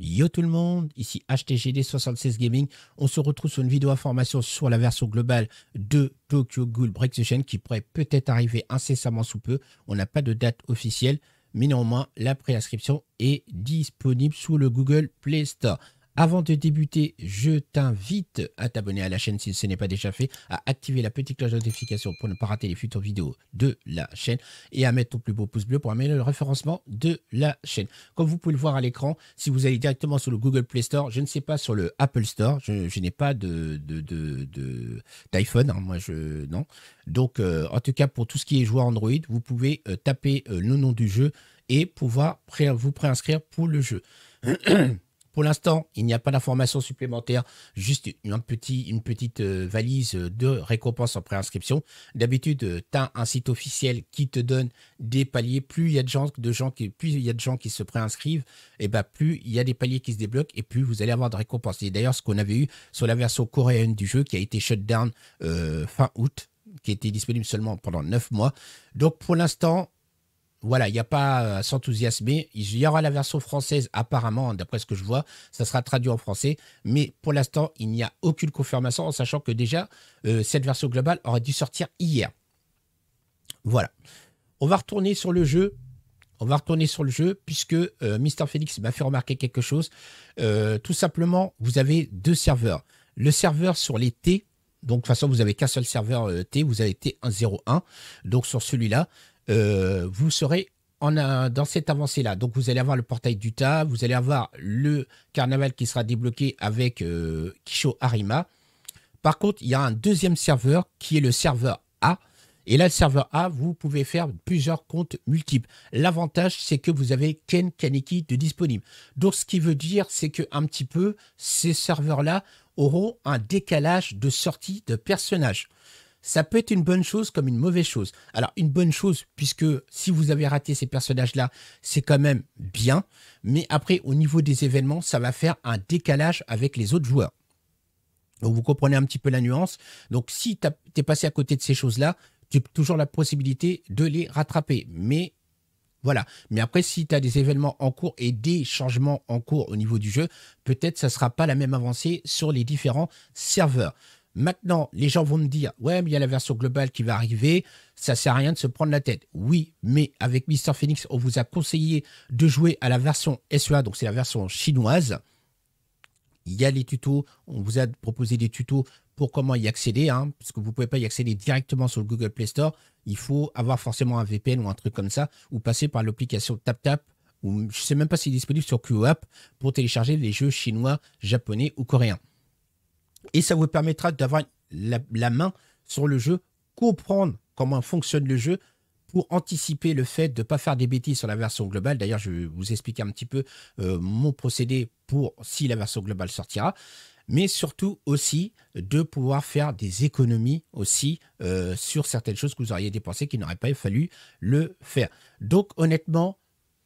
Yo tout le monde, ici HTGD76 Gaming. On se retrouve sur une vidéo information sur la version globale de Tokyo Ghoul Break the Chain qui pourrait peut-être arriver incessamment sous peu. On n'a pas de date officielle, mais néanmoins la préinscription est disponible sous le Google Play Store. Avant de débuter, je t'invite à t'abonner à la chaîne si ce n'est pas déjà fait, à activer la petite cloche de notification pour ne pas rater les futures vidéos de la chaîne et à mettre ton plus beau pouce bleu pour améliorer le référencement de la chaîne. Comme vous pouvez le voir à l'écran, si vous allez directement sur le Google Play Store, je ne sais pas sur le Apple Store, je, n'ai pas de d'iPhone, de, de, hein, moi je non. Donc euh, en tout cas pour tout ce qui est joueur Android, vous pouvez euh, taper euh, le nom du jeu et pouvoir vous préinscrire pour le jeu. Pour l'instant, il n'y a pas d'informations supplémentaires, juste une, petite, euh, valise de récompenses en préinscription. D'habitude, euh, tu as un site officiel qui te donne des paliers. Plus il y a de gens, qui, se préinscrivent, et eh ben plus il y a des paliers qui se débloquent et plus vous allez avoir de récompenses. C'est d'ailleurs, ce qu'on avait eu sur la version coréenne du jeu qui a été shut down euh, fin août, qui était disponible seulement pendant 9 mois. Donc pour l'instant, voilà, il n'y a pas euh, à s'enthousiasmer. Il y aura la version française, apparemment, hein, d'après ce que je vois, ça sera traduit en français. Mais pour l'instant, il n'y a aucune confirmation, en sachant que déjà, euh, cette version globale aurait dû sortir hier. Voilà. On va retourner sur le jeu. On va retourner sur le jeu, puisque euh, Mister Félix m'a fait remarquer quelque chose. tout simplement, vous avez deux serveurs. Le serveur sur les T, donc de toute façon, vous n'avez qu'un seul serveur T, vous avez T101. Donc sur celui-là, euh, vous serez en un, dans cette avancée-là. Donc vous allez avoir le portail du tas, vous allez avoir le carnaval qui sera débloqué avec euh, Kisho Arima. Par contre, il y a un deuxième serveur qui est le serveur A. Et là, le serveur A, vous pouvez faire plusieurs comptes multiples. L'avantage, c'est que vous avez Ken Kaneki de disponible. Donc, ce qui veut dire, c'est que un petit peu, ces serveurs-là auront un décalage de sortie de personnages ça peut être une bonne chose comme une mauvaise chose. Alors une bonne chose puisque si vous avez raté ces personnages-là, c'est quand même bien, mais après au niveau des événements, ça va faire un décalage avec les autres joueurs. Donc vous comprenez un petit peu la nuance. Donc si tu es passé à côté de ces choses-là, tu as toujours la possibilité de les rattraper. Mais voilà. Mais après, si tu as des événements en cours et des changements en cours au niveau du jeu, peut-être ça ne sera pas la même avancée sur les différents serveurs. Maintenant, les gens vont me dire, ouais, mais il y a la version globale qui va arriver, ça sert à rien de se prendre la tête. Oui, mais avec Mister Phoenix, on vous a conseillé de jouer à la version SEA, donc c'est la version chinoise. Il y a les tutos, on vous a proposé des tutos pour comment y accéder, hein, puisque vous ne pouvez pas y accéder directement sur le Google Play Store. Il faut avoir forcément un VPN ou un truc comme ça, ou passer par l'application TapTap, ou je ne sais même pas s'il est disponible sur QOAP, pour télécharger les jeux chinois, japonais ou coréens. Et ça vous permettra d'avoir la, main sur le jeu, comprendre comment fonctionne le jeu pour anticiper le fait de ne pas faire des bêtises sur la version globale. D'ailleurs, je vais vous expliquer un petit peu euh, mon procédé pour si la version globale sortira mais surtout aussi de pouvoir faire des économies aussi euh, sur certaines choses que vous auriez dépensées qu'il n'aurait pas fallu le faire. Donc honnêtement,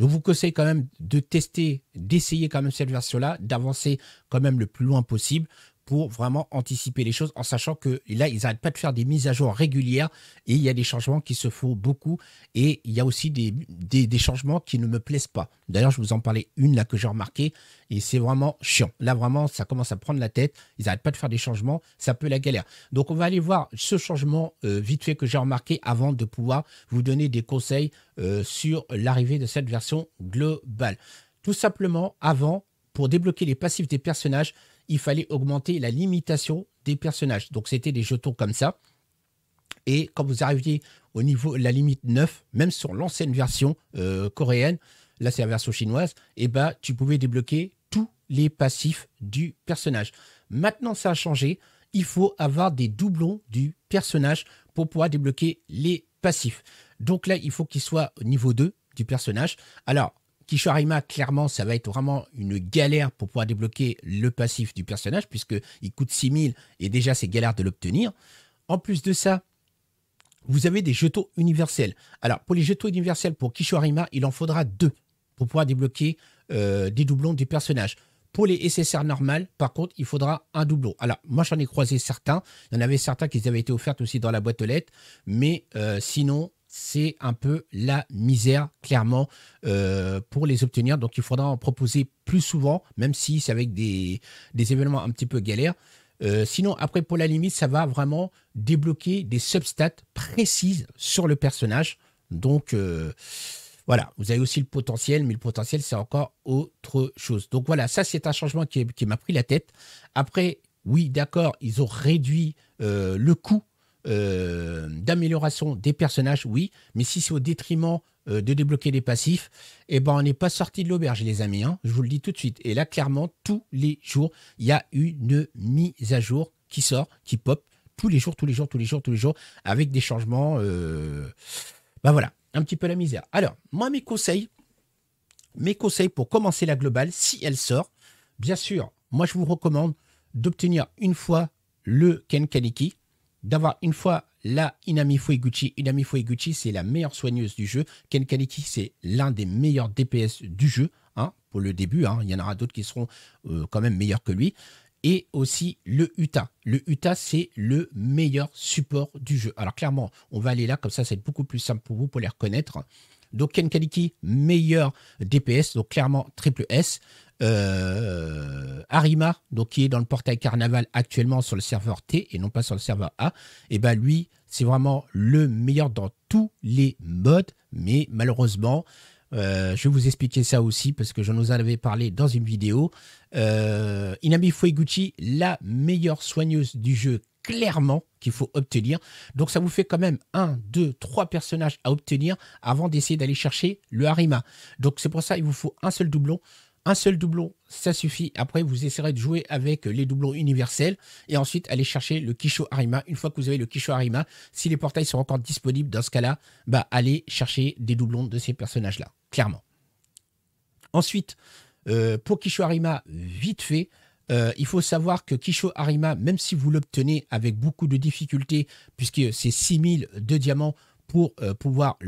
je vous conseille quand même de tester, d'essayer quand même cette version-là, d'avancer quand même le plus loin possible pour vraiment anticiper les choses en sachant que là, ils n'arrêtent pas de faire des mises à jour régulières et il y a des changements qui se font beaucoup et il y a aussi des, changements qui ne me plaisent pas. D'ailleurs, je vous en parlais une là que j'ai remarqué et c'est vraiment chiant. Là, vraiment, ça commence à prendre la tête. Ils n'arrêtent pas de faire des changements. Ça peut la galère. Donc, on va aller voir ce changement euh, vite fait que j'ai remarqué avant de pouvoir vous donner des conseils euh, sur l'arrivée de cette version globale. Tout simplement, avant, pour débloquer les passifs des personnages, il fallait augmenter la limitation des personnages. Donc c'était des jetons comme ça. Et quand vous arriviez au niveau la limite 9, même sur l'ancienne version euh, coréenne, là c'est la version chinoise, et eh ben, tu pouvais débloquer tous les passifs du personnage. Maintenant ça a changé, il faut avoir des doublons du personnage pour pouvoir débloquer les passifs. Donc là, il faut qu'il soit au niveau 2 du personnage. Alors, Kisharima, clairement, ça va être vraiment une galère pour pouvoir débloquer le passif du personnage, puisqu'il coûte 6000 et déjà c'est galère de l'obtenir. En plus de ça, vous avez des jetons universels. Alors, pour les jetons universels, pour Kisharima, il en faudra deux pour pouvoir débloquer euh, des doublons du personnage. Pour les SSR normales, par contre, il faudra un doublon. Alors, moi, j'en ai croisé certains. Il y en avait certains qui avaient été offerts aussi dans la boîte aux lettres. Mais euh, sinon, c'est un peu la misère, clairement, euh, pour les obtenir. Donc, il faudra en proposer plus souvent, même si c'est avec des, événements un petit peu galères. Euh, sinon, après, pour la limite, ça va vraiment débloquer des substats précises sur le personnage. Donc, euh, voilà, vous avez aussi le potentiel, mais le potentiel, c'est encore autre chose. Donc, voilà, ça, c'est un changement qui, m'a pris la tête. Après, oui, d'accord, ils ont réduit le coût euh, d'amélioration des personnages, oui, mais si c'est au détriment euh, de débloquer des passifs, eh ben on n'est pas sorti de l'auberge, les amis. Hein, je vous le dis tout de suite. Et là, clairement, tous les jours, il y a une mise à jour qui sort, qui pop tous les jours, tous les jours, tous les jours, tous les jours, avec des changements. Ben voilà, un petit peu la misère. Alors, moi, mes conseils, mes conseils pour commencer la globale, si elle sort, bien sûr, moi, je vous recommande d'obtenir une fois le Ken Kaneki, d'avoir une fois la Inami Fueguchi. Inami Fueguchi, c'est la meilleure soigneuse du jeu. Ken Kaneki, c'est l'un des meilleurs DPS du jeu, hein, pour le début. Hein. Il y en aura d'autres qui seront euh, quand même meilleurs que lui. Et aussi le Uta. Le Uta, c'est le meilleur support du jeu. Alors clairement, on va aller là, comme ça, c'est beaucoup plus simple pour vous pour les reconnaître. Donc Ken Kaliki, meilleur DPS, donc clairement triple S. Euh, Arima, donc qui est dans le portail Carnaval actuellement sur le serveur T et non pas sur le serveur A, et eh ben lui, c'est vraiment le meilleur dans tous les modes, mais malheureusement, euh, je vais vous expliquer ça aussi parce que je nous en avais parlé dans une vidéo. Euh, Inami Fueguchi, la meilleure soigneuse du jeu clairement qu'il faut obtenir. Donc ça vous fait quand même un, deux, trois personnages à obtenir avant d'essayer d'aller chercher le Harima. Donc c'est pour ça il vous faut un seul doublon. Un seul doublon, ça suffit. Après, vous essaierez de jouer avec les doublons universels et ensuite aller chercher le Kisho Harima. Une fois que vous avez le Kisho Harima, si les portails sont encore disponibles dans ce cas-là, bah, allez chercher des doublons de ces personnages-là, clairement. Ensuite, euh, pour Kisho Harima, vite fait, euh, il faut savoir que Kisho Arima, même si vous l'obtenez avec beaucoup de difficultés, puisque c'est 6000 de diamants pour, euh, pouvoir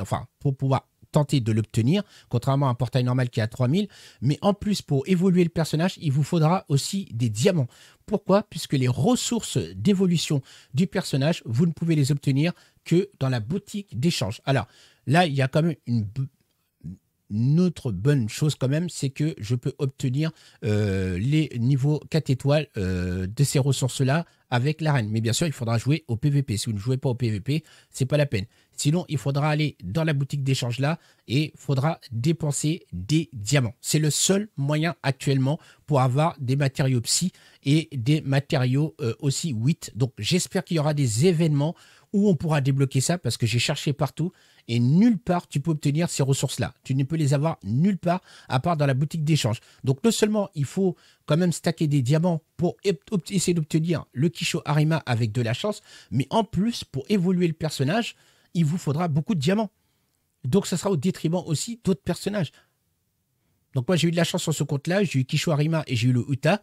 enfin, pour pouvoir tenter de l'obtenir, contrairement à un portail normal qui a 3000. Mais en plus, pour évoluer le personnage, il vous faudra aussi des diamants. Pourquoi Puisque les ressources d'évolution du personnage, vous ne pouvez les obtenir que dans la boutique d'échange. Alors, là, il y a quand même une une autre bonne chose quand même, c'est que je peux obtenir euh, les niveaux 4 étoiles euh, de ces ressources-là avec l'arène. Mais bien sûr, il faudra jouer au PVP. Si vous ne jouez pas au PVP, c'est pas la peine. Sinon, il faudra aller dans la boutique d'échange là et faudra dépenser des diamants. C'est le seul moyen actuellement pour avoir des matériaux psy et des matériaux euh, aussi 8. Donc, j'espère qu'il y aura des événements où on pourra débloquer ça parce que j'ai cherché partout et nulle part tu peux obtenir ces ressources-là. Tu ne peux les avoir nulle part à part dans la boutique d'échange. Donc non seulement il faut quand même stacker des diamants pour essayer d'obtenir le Kisho Arima avec de la chance, mais en plus pour évoluer le personnage, il vous faudra beaucoup de diamants. Donc ça sera au détriment aussi d'autres personnages. Donc moi j'ai eu de la chance sur ce compte-là, j'ai eu Kisho Arima et j'ai eu le Uta.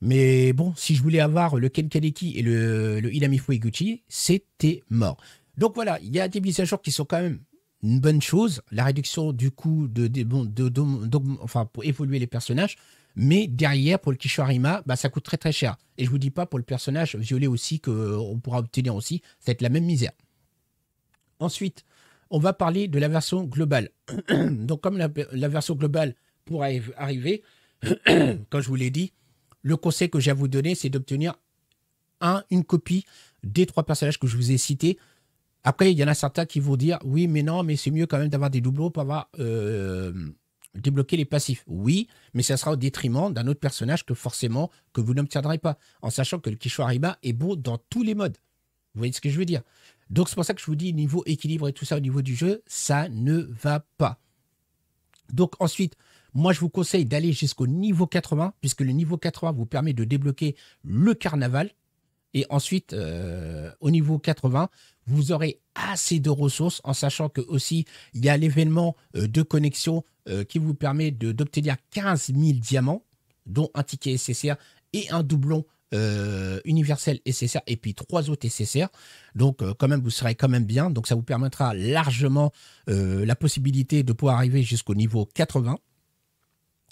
Mais bon, si je voulais avoir le Ken Kaneki et le, le Hilamifu c'était mort. Donc voilà, il y a des mises à jour qui sont quand même une bonne chose. La réduction du coût de, de, enfin, pour évoluer les personnages. Mais derrière, pour le Kisharima, bah, ça coûte très très cher. Et je vous dis pas pour le personnage violet aussi qu'on euh, pourra obtenir aussi, ça va être la même misère. Ensuite, on va parler de la version globale. Donc comme la, version globale pourrait arriver, comme je vous l'ai dit, le conseil que j'ai à vous donner, c'est d'obtenir un, une copie des trois personnages que je vous ai cités. Après, il y en a certains qui vont dire oui, mais non, mais c'est mieux quand même d'avoir des doublons pour avoir euh, débloqué les passifs. Oui, mais ça sera au détriment d'un autre personnage que forcément que vous n'obtiendrez pas, en sachant que le Kisho est beau dans tous les modes. Vous voyez ce que je veux dire Donc c'est pour ça que je vous dis niveau équilibre et tout ça au niveau du jeu, ça ne va pas. Donc ensuite, moi, je vous conseille d'aller jusqu'au niveau 80, puisque le niveau 80 vous permet de débloquer le carnaval. Et ensuite, euh, au niveau 80, vous aurez assez de ressources en sachant que aussi il y a l'événement euh, de connexion euh, qui vous permet d'obtenir 15 000 diamants, dont un ticket SSR et un doublon universel SSR et puis trois autres SSR. Donc quand même, vous serez quand même bien. Donc ça vous permettra largement la possibilité de pouvoir arriver jusqu'au niveau 80.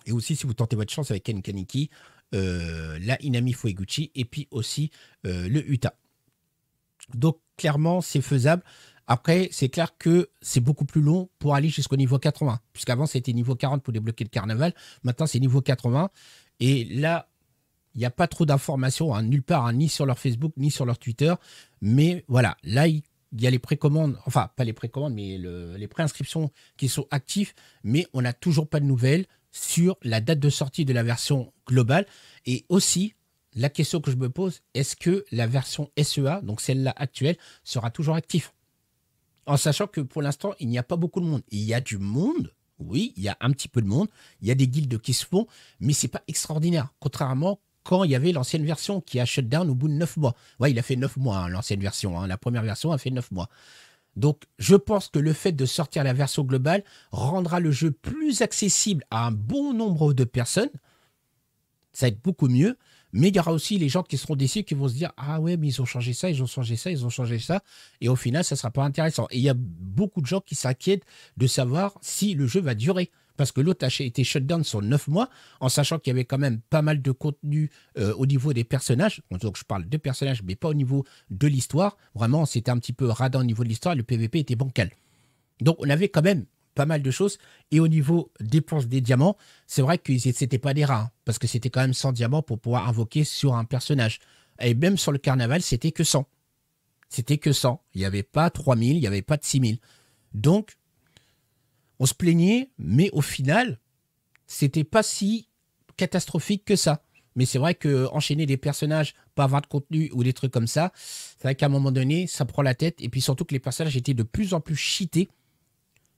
Et aussi, si vous tentez votre chance avec Ken kaniki euh, la Inami Fueguchi et puis aussi euh, le Utah. Donc, clairement, c'est faisable. Après, c'est clair que c'est beaucoup plus long pour aller jusqu'au niveau 80, puisqu'avant, c'était niveau 40 pour débloquer le carnaval. Maintenant, c'est niveau 80. Et là, il n'y a pas trop d'informations, hein, nulle part, hein, ni sur leur Facebook, ni sur leur Twitter. Mais voilà, là, il y a les précommandes, enfin, pas les précommandes, mais les préinscriptions qui sont actives, mais on n'a toujours pas de nouvelles sur la date de sortie de la version globale et aussi la question que je me pose, est-ce que la version SEA, donc celle-là actuelle, sera toujours active En sachant que pour l'instant, il n'y a pas beaucoup de monde. Il y a du monde, oui, il y a un petit peu de monde, il y a des guildes qui se font, mais c'est pas extraordinaire, contrairement quand il y avait l'ancienne version qui a shutdown au bout de 9 mois. Ouais, il a fait 9 mois, hein, l'ancienne version. Hein. La première version a fait 9 mois. Donc, je pense que le fait de sortir la version globale rendra le jeu plus accessible à un bon nombre de personnes. Ça va être beaucoup mieux. Mais il y aura aussi les gens qui seront déçus qui vont se dire Ah ouais, mais ils ont changé ça, ils ont changé ça, ils ont changé ça. Et au final, ça ne sera pas intéressant. Et il y a beaucoup de gens qui s'inquiètent de savoir si le jeu va durer parce que l'autre a été down sur 9 mois, en sachant qu'il y avait quand même pas mal de contenu euh, au niveau des personnages. Donc je parle de personnages, mais pas au niveau de l'histoire. Vraiment, c'était un petit peu radant au niveau de l'histoire, le PVP était bancal. Donc on avait quand même pas mal de choses. Et au niveau des des diamants, c'est vrai que c'était pas des rats, hein, parce que c'était quand même 100 diamants pour pouvoir invoquer sur un personnage. Et même sur le carnaval, c'était que 100. C'était que 100. Il n'y avait pas 3000, il n'y avait pas de 6000. Donc, on se plaignait, mais au final, c'était pas si catastrophique que ça. Mais c'est vrai que enchaîner des personnages, pas avoir de contenu ou des trucs comme ça, c'est vrai qu'à un moment donné, ça prend la tête. Et puis surtout que les personnages étaient de plus en plus cheatés.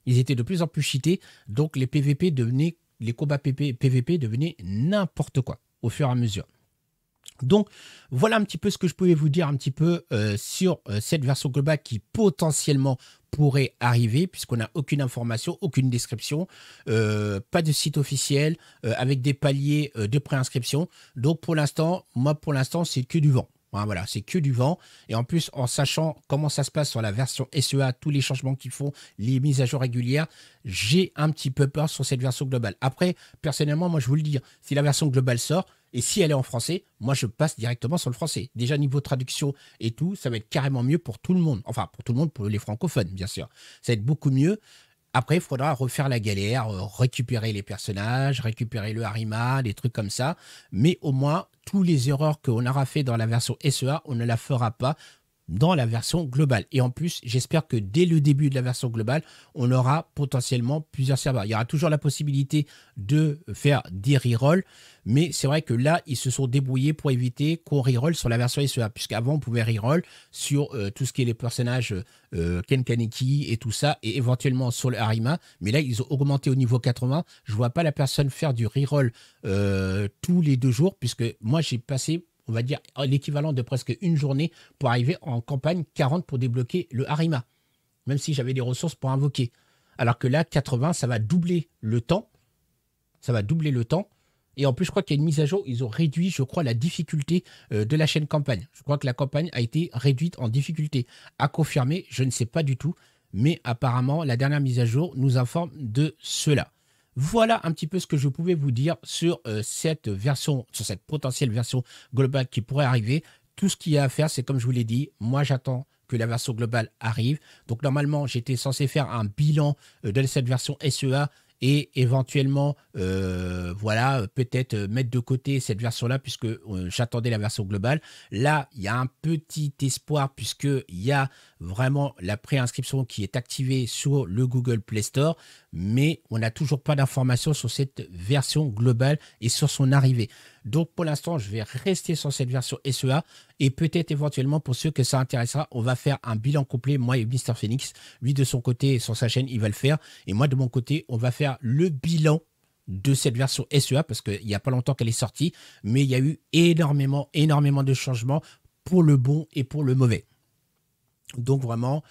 Ils étaient de plus en plus cheatés. Donc les PVP devenaient, les combats PVP devenaient n'importe quoi au fur et à mesure. Donc voilà un petit peu ce que je pouvais vous dire un petit peu euh, sur euh, cette version global qui potentiellement pourrait arriver, puisqu'on n'a aucune information, aucune description, euh, pas de site officiel, euh, avec des paliers euh, de préinscription. Donc pour l'instant, moi pour l'instant, c'est que du vent. Hein, voilà, c'est que du vent. Et en plus, en sachant comment ça se passe sur la version SEA, tous les changements qu'ils font, les mises à jour régulières, j'ai un petit peu peur sur cette version globale. Après, personnellement, moi je vous le dis, hein, si la version globale sort, et si elle est en français, moi, je passe directement sur le français. Déjà, niveau traduction et tout, ça va être carrément mieux pour tout le monde. Enfin, pour tout le monde, pour les francophones, bien sûr. Ça va être beaucoup mieux. Après, il faudra refaire la galère, euh, récupérer les personnages, récupérer le harima, des trucs comme ça. Mais au moins, toutes les erreurs qu'on aura fait dans la version SEA, on ne la fera pas dans la version globale. Et en plus, j'espère que dès le début de la version globale, on aura potentiellement plusieurs serveurs. Il y aura toujours la possibilité de faire des rerolls, mais c'est vrai que là, ils se sont débrouillés pour éviter qu'on reroll sur la version SEA, puisqu'avant, on pouvait reroll sur euh, tout ce qui est les personnages euh, Ken Kaneki et tout ça, et éventuellement sur le Harima, mais là, ils ont augmenté au niveau 80. Je ne vois pas la personne faire du reroll euh, tous les deux jours, puisque moi, j'ai passé on va dire l'équivalent de presque une journée pour arriver en campagne 40 pour débloquer le Harima, même si j'avais des ressources pour invoquer. Alors que là, 80, ça va doubler le temps. Ça va doubler le temps. Et en plus, je crois qu'il y a une mise à jour. Ils ont réduit, je crois, la difficulté euh, de la chaîne campagne. Je crois que la campagne a été réduite en difficulté. À confirmer, je ne sais pas du tout. Mais apparemment, la dernière mise à jour nous informe de cela. Voilà un petit peu ce que je pouvais vous dire sur euh, cette version, sur cette potentielle version globale qui pourrait arriver. Tout ce qu'il y a à faire, c'est comme je vous l'ai dit, moi j'attends que la version globale arrive. Donc normalement, j'étais censé faire un bilan euh, de cette version SEA et éventuellement, euh, voilà, peut-être mettre de côté cette version-là puisque j'attendais la version globale. Là, il y a un petit espoir puisqu'il y a vraiment la préinscription qui est activée sur le Google Play Store mais on n'a toujours pas d'informations sur cette version globale et sur son arrivée. Donc pour l'instant, je vais rester sur cette version SEA et peut-être éventuellement pour ceux que ça intéressera, on va faire un bilan complet, moi et Mister Phoenix. Lui de son côté, et sur sa chaîne, il va le faire. Et moi de mon côté, on va faire le bilan de cette version SEA parce qu'il n'y a pas longtemps qu'elle est sortie, mais il y a eu énormément, énormément de changements pour le bon et pour le mauvais. Donc vraiment,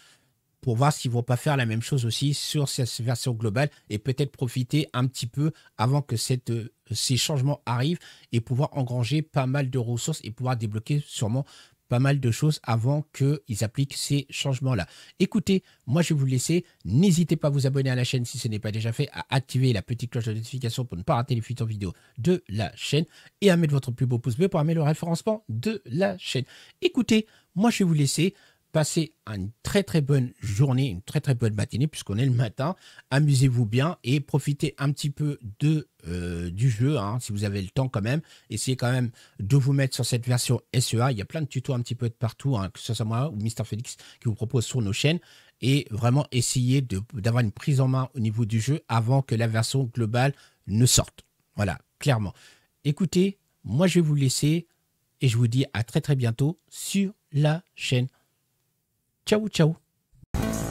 pour voir s'ils ne vont pas faire la même chose aussi sur cette version globale et peut-être profiter un petit peu avant que cette, euh, ces changements arrivent et pouvoir engranger pas mal de ressources et pouvoir débloquer sûrement pas mal de choses avant qu'ils appliquent ces changements-là. Écoutez, moi je vais vous laisser. N'hésitez pas à vous abonner à la chaîne si ce n'est pas déjà fait, à activer la petite cloche de notification pour ne pas rater les futures vidéos de la chaîne et à mettre votre plus beau pouce bleu pour amener le référencement de la chaîne. Écoutez, moi je vais vous laisser. Passez une très très bonne journée, une très très bonne matinée puisqu'on est le matin. Amusez-vous bien et profitez un petit peu de, euh, du jeu hein, si vous avez le temps quand même. Essayez quand même de vous mettre sur cette version SEA. Il y a plein de tutos un petit peu de partout, hein, que ce soit moi ou Mister Félix qui vous propose sur nos chaînes. Et vraiment essayez d'avoir une prise en main au niveau du jeu avant que la version globale ne sorte. Voilà, clairement. Écoutez, moi je vais vous laisser et je vous dis à très très bientôt sur la chaîne. Ciao, ciao.